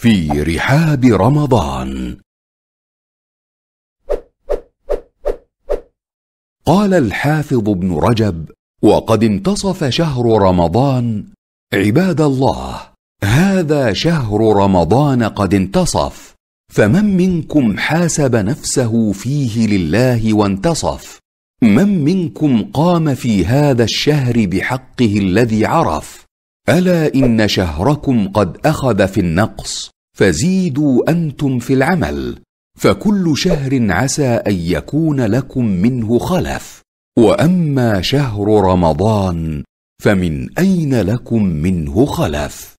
في رحاب رمضان قال الحافظ ابن رجب وقد انتصف شهر رمضان عباد الله هذا شهر رمضان قد انتصف فمن منكم حاسب نفسه فيه لله وانتصف من منكم قام في هذا الشهر بحقه الذي عرف الا ان شهركم قد اخذ في النقص فزيدوا انتم في العمل فكل شهر عسى ان يكون لكم منه خلف واما شهر رمضان فمن اين لكم منه خلف